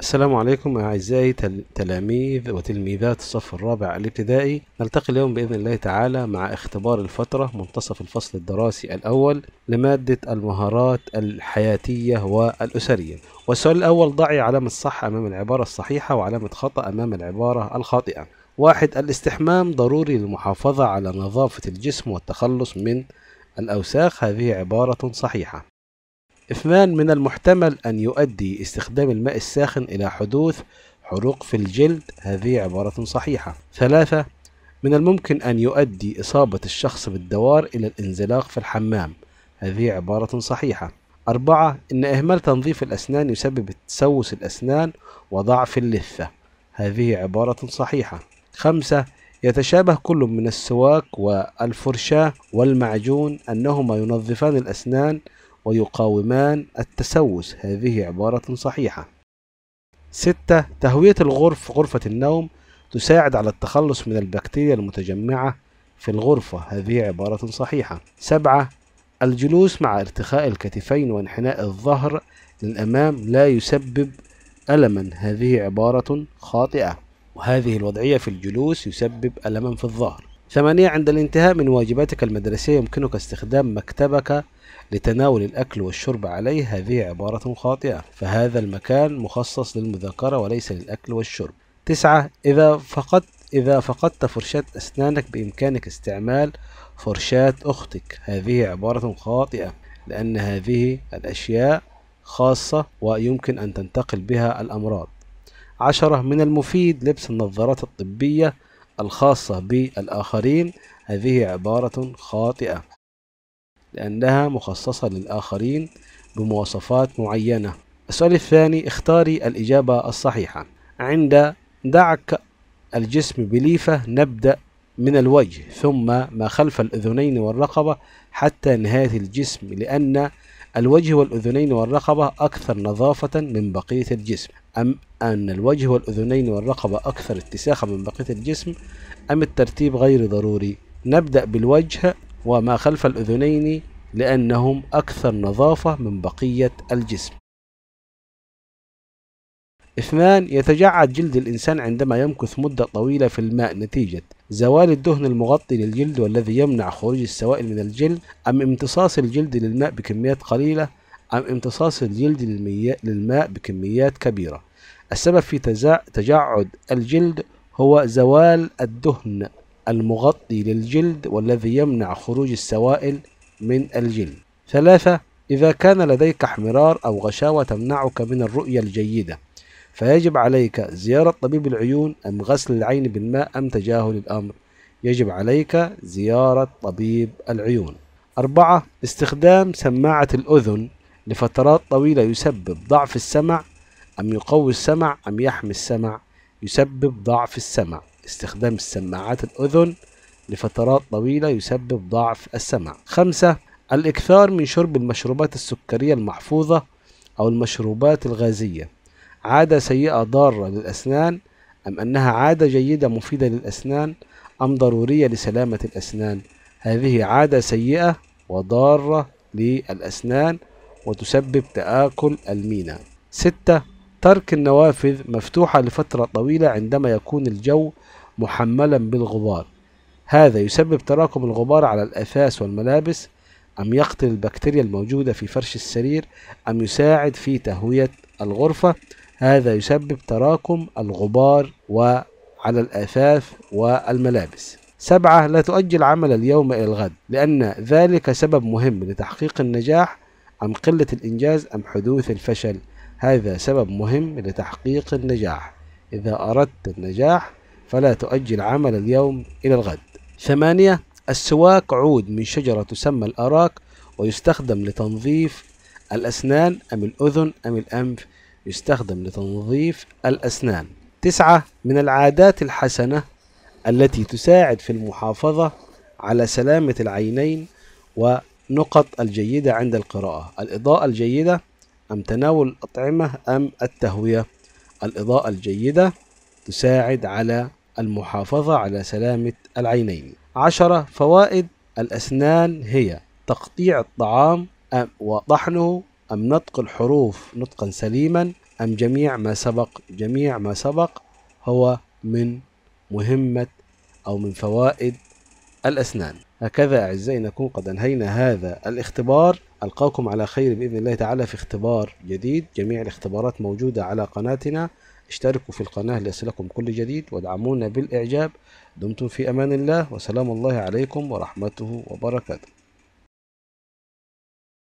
السلام عليكم أعزائي تلاميذ وتلميذات الصف الرابع الابتدائي نلتقي اليوم بإذن الله تعالى مع اختبار الفترة منتصف الفصل الدراسي الأول لمادة المهارات الحياتية والأسرية والسؤال الأول ضعي علامة صح أمام العبارة الصحيحة وعلامة خطأ أمام العبارة الخاطئة واحد الاستحمام ضروري للمحافظة على نظافة الجسم والتخلص من الأوساخ هذه عبارة صحيحة اثنان من المحتمل أن يؤدي استخدام الماء الساخن إلى حدوث حروق في الجلد هذه عبارة صحيحة ثلاثة من الممكن أن يؤدي إصابة الشخص بالدوار إلى الانزلاق في الحمام هذه عبارة صحيحة أربعة إن إهمال تنظيف الأسنان يسبب تسوس الأسنان وضعف اللثة هذه عبارة صحيحة خمسة يتشابه كل من السواك والفرشاة والمعجون أنهما ينظفان الأسنان ويقاومان التسوس هذه عبارة صحيحة ستة تهوية الغرف غرفة النوم تساعد على التخلص من البكتيريا المتجمعة في الغرفة هذه عبارة صحيحة سبعة الجلوس مع ارتخاء الكتفين وانحناء الظهر للأمام لا يسبب ألما هذه عبارة خاطئة وهذه الوضعية في الجلوس يسبب ألما في الظهر ثمانية عند الانتهاء من واجباتك المدرسية يمكنك استخدام مكتبك لتناول الأكل والشرب عليه هذه عبارة خاطئة فهذا المكان مخصص للمذاكرة وليس للأكل والشرب تسعة إذا فقدت إذا فقدت فرشاة أسنانك بإمكانك استعمال فرشاة أختك هذه عبارة خاطئة لأن هذه الأشياء خاصة ويمكن أن تنتقل بها الأمراض عشرة من المفيد لبس النظارات الطبية الخاصة بالآخرين هذه عبارة خاطئة لأنها مخصصة للآخرين بمواصفات معينة السؤال الثاني اختاري الإجابة الصحيحة عند دعك الجسم بليفة نبدأ من الوجه ثم ما خلف الأذنين والرقبة حتى نهاية الجسم لأن الوجه والأذنين والرقبة أكثر نظافة من بقية الجسم أم أن الوجه والأذنين والرقبة أكثر اتساخا من بقية الجسم أم الترتيب غير ضروري نبدأ بالوجه وما خلف الأذنين لأنهم أكثر نظافة من بقية الجسم اثنان يتجعد جلد الإنسان عندما يمكث مدة طويلة في الماء نتيجة زوال الدهن المغطي للجلد والذي يمنع خروج السوائل من الجلد أم امتصاص الجلد للماء بكميات قليلة أم امتصاص الجلد للماء بكميات كبيرة السبب في تجعد الجلد هو زوال الدهن المغطي للجلد والذي يمنع خروج السوائل من الجلد ثلاثة إذا كان لديك احمرار أو غشاوة تمنعك من الرؤية الجيدة فيجب عليك زيارة طبيب العيون أم غسل العين بالماء أم تجاهل الأمر يجب عليك زيارة طبيب العيون أربعة استخدام سماعة الأذن لفترات طويلة يسبب ضعف السمع أم يقوي السمع أم يحمي السمع يسبب ضعف السمع استخدام السماعات الأذن لفترات طويلة يسبب ضعف السمع خمسة الإكثار من شرب المشروبات السكرية المحفوظة أو المشروبات الغازية عادة سيئة ضارة للأسنان أم أنها عادة جيدة مفيدة للأسنان أم ضرورية لسلامة الأسنان هذه عادة سيئة وضارة للأسنان وتسبب تآكل المينا ستة ترك النوافذ مفتوحة لفترة طويلة عندما يكون الجو محملا بالغبار هذا يسبب تراكم الغبار على الأثاث والملابس أم يقتل البكتيريا الموجودة في فرش السرير أم يساعد في تهوية الغرفة هذا يسبب تراكم الغبار وعلى الأثاث والملابس سبعة لا تؤجل عمل اليوم إلى الغد لأن ذلك سبب مهم لتحقيق النجاح أم قلة الإنجاز أم حدوث الفشل هذا سبب مهم لتحقيق النجاح إذا أردت النجاح فلا تؤجل عمل اليوم إلى الغد ثمانية السواك عود من شجرة تسمى الأراك ويستخدم لتنظيف الأسنان أم الأذن أم الأنف يستخدم لتنظيف الأسنان تسعة من العادات الحسنة التي تساعد في المحافظة على سلامة العينين ونقط الجيدة عند القراءة الإضاءة الجيدة أم تناول الأطعمة أم التهوية الإضاءة الجيدة تساعد على المحافظة على سلامة العينين عشرة فوائد الأسنان هي تقطيع الطعام وطحنه أم نطق الحروف نطقا سليما أم جميع ما سبق جميع ما سبق هو من مهمة أو من فوائد الأسنان هكذا أعزائي نكون قد أنهينا هذا الاختبار ألقاكم على خير بإذن الله تعالى في اختبار جديد جميع الاختبارات موجودة على قناتنا اشتركوا في القناة ليصلكم كل جديد وادعمونا بالإعجاب دمتم في أمان الله وسلام الله عليكم ورحمته وبركاته